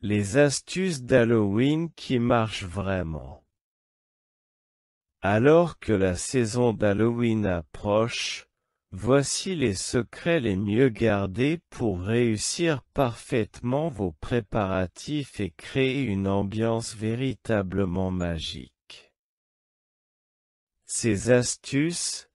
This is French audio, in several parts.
Les astuces d'Halloween qui marchent vraiment. Alors que la saison d'Halloween approche, voici les secrets les mieux gardés pour réussir parfaitement vos préparatifs et créer une ambiance véritablement magique. Ces astuces,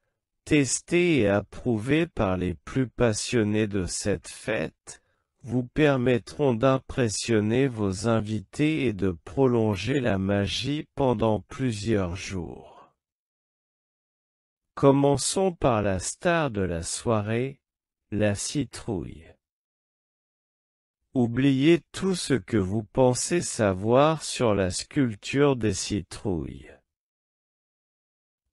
testées et approuvées par les plus passionnés de cette fête, vous permettront d'impressionner vos invités et de prolonger la magie pendant plusieurs jours. Commençons par la star de la soirée, la citrouille. Oubliez tout ce que vous pensez savoir sur la sculpture des citrouilles.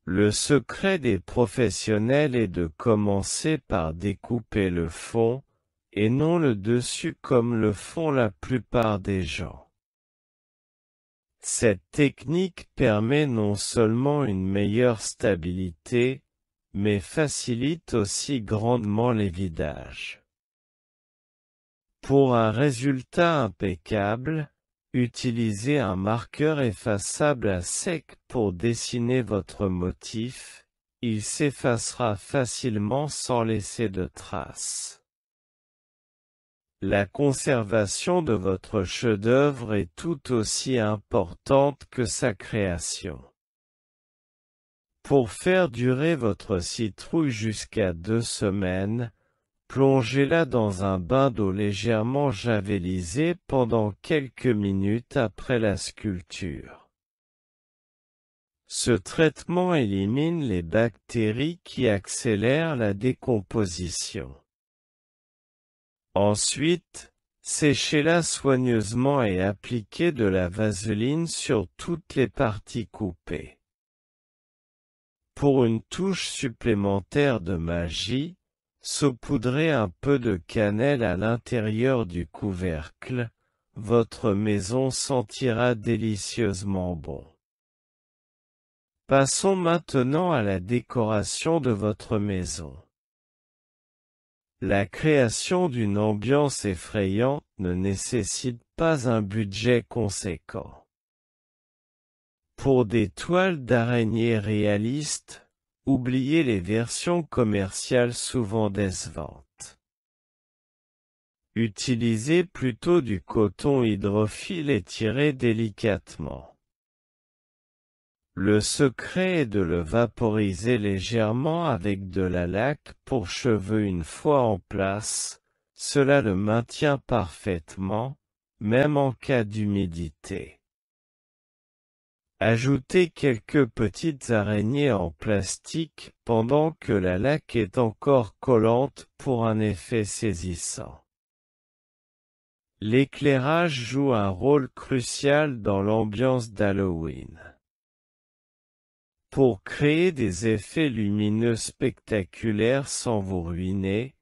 Le secret des professionnels est de commencer par découper le fond, et non le dessus comme le font la plupart des gens. Cette technique permet non seulement une meilleure stabilité, mais facilite aussi grandement les vidages. Pour un résultat impeccable, utilisez un marqueur effaçable à sec pour dessiner votre motif, il s'effacera facilement sans laisser de traces. La conservation de votre chef-d'œuvre est tout aussi importante que sa création. Pour faire durer votre citrouille jusqu'à deux semaines, plongez-la dans un bain d'eau légèrement javelisée pendant quelques minutes après la sculpture. Ce traitement élimine les bactéries qui accélèrent la décomposition. Ensuite, séchez-la soigneusement et appliquez de la vaseline sur toutes les parties coupées. Pour une touche supplémentaire de magie, saupoudrez un peu de cannelle à l'intérieur du couvercle, votre maison sentira délicieusement bon. Passons maintenant à la décoration de votre maison. La création d'une ambiance effrayante ne nécessite pas un budget conséquent. Pour des toiles d'araignée réalistes, oubliez les versions commerciales souvent décevantes. Utilisez plutôt du coton hydrophile et tirez délicatement. Le secret est de le vaporiser légèrement avec de la laque pour cheveux une fois en place, cela le maintient parfaitement, même en cas d'humidité. Ajoutez quelques petites araignées en plastique pendant que la laque est encore collante pour un effet saisissant. L'éclairage joue un rôle crucial dans l'ambiance d'Halloween pour créer des effets lumineux spectaculaires sans vous ruiner,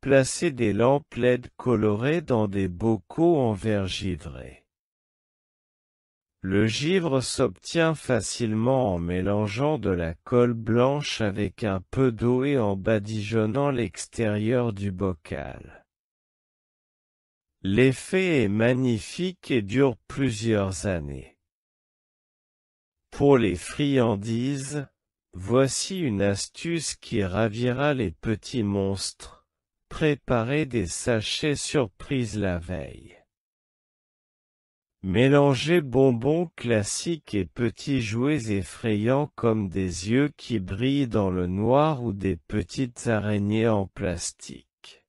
placez des lampes LED colorées dans des bocaux en verre givré. Le givre s'obtient facilement en mélangeant de la colle blanche avec un peu d'eau et en badigeonnant l'extérieur du bocal. L'effet est magnifique et dure plusieurs années. Pour les friandises, voici une astuce qui ravira les petits monstres. Préparez des sachets surprises la veille. Mélangez bonbons classiques et petits jouets effrayants comme des yeux qui brillent dans le noir ou des petites araignées en plastique.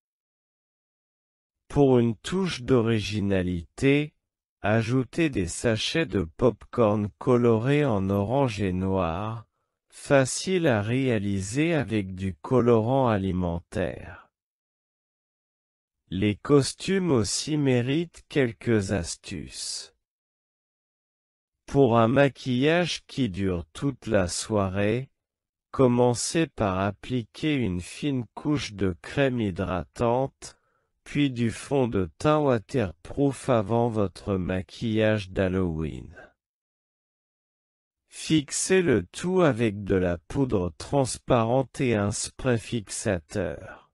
Pour une touche d'originalité, Ajoutez des sachets de pop-corn colorés en orange et noir, facile à réaliser avec du colorant alimentaire. Les costumes aussi méritent quelques astuces. Pour un maquillage qui dure toute la soirée, commencez par appliquer une fine couche de crème hydratante, puis du fond de teint waterproof avant votre maquillage d'Halloween. Fixez le tout avec de la poudre transparente et un spray fixateur.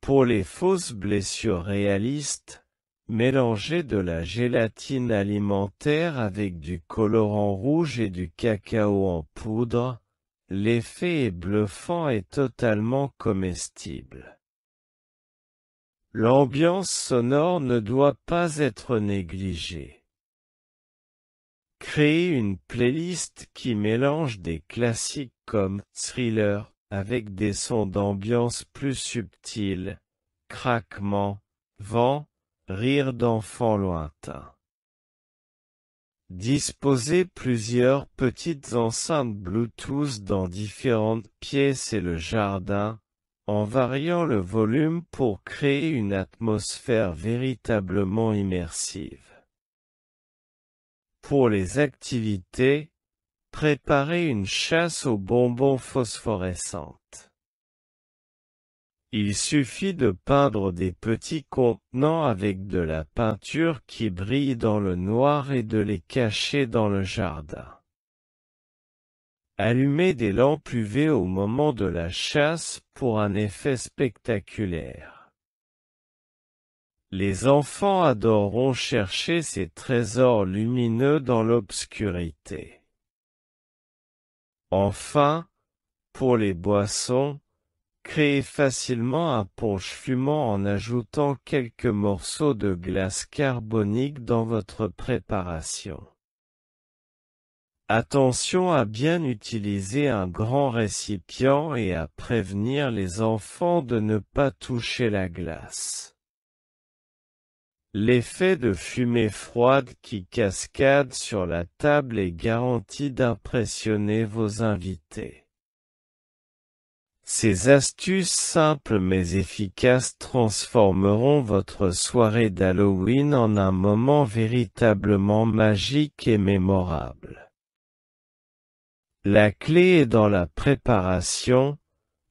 Pour les fausses blessures réalistes, mélangez de la gélatine alimentaire avec du colorant rouge et du cacao en poudre, l'effet est bluffant et totalement comestible. L'ambiance sonore ne doit pas être négligée. Créez une playlist qui mélange des classiques comme thriller avec des sons d'ambiance plus subtils, craquements, vent, rires d'enfants lointains. Disposez plusieurs petites enceintes Bluetooth dans différentes pièces et le jardin, en variant le volume pour créer une atmosphère véritablement immersive. Pour les activités, préparez une chasse aux bonbons phosphorescentes. Il suffit de peindre des petits contenants avec de la peinture qui brille dans le noir et de les cacher dans le jardin. Allumez des lampes UV au moment de la chasse pour un effet spectaculaire. Les enfants adoreront chercher ces trésors lumineux dans l'obscurité. Enfin, pour les boissons, créez facilement un ponche fumant en ajoutant quelques morceaux de glace carbonique dans votre préparation. Attention à bien utiliser un grand récipient et à prévenir les enfants de ne pas toucher la glace. L'effet de fumée froide qui cascade sur la table est garanti d'impressionner vos invités. Ces astuces simples mais efficaces transformeront votre soirée d'Halloween en un moment véritablement magique et mémorable. La clé est dans la préparation,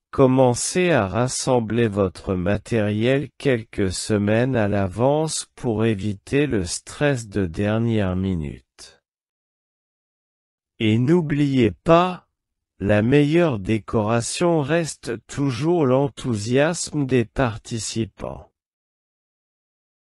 commencez à rassembler votre matériel quelques semaines à l'avance pour éviter le stress de dernière minute. Et n'oubliez pas, la meilleure décoration reste toujours l'enthousiasme des participants.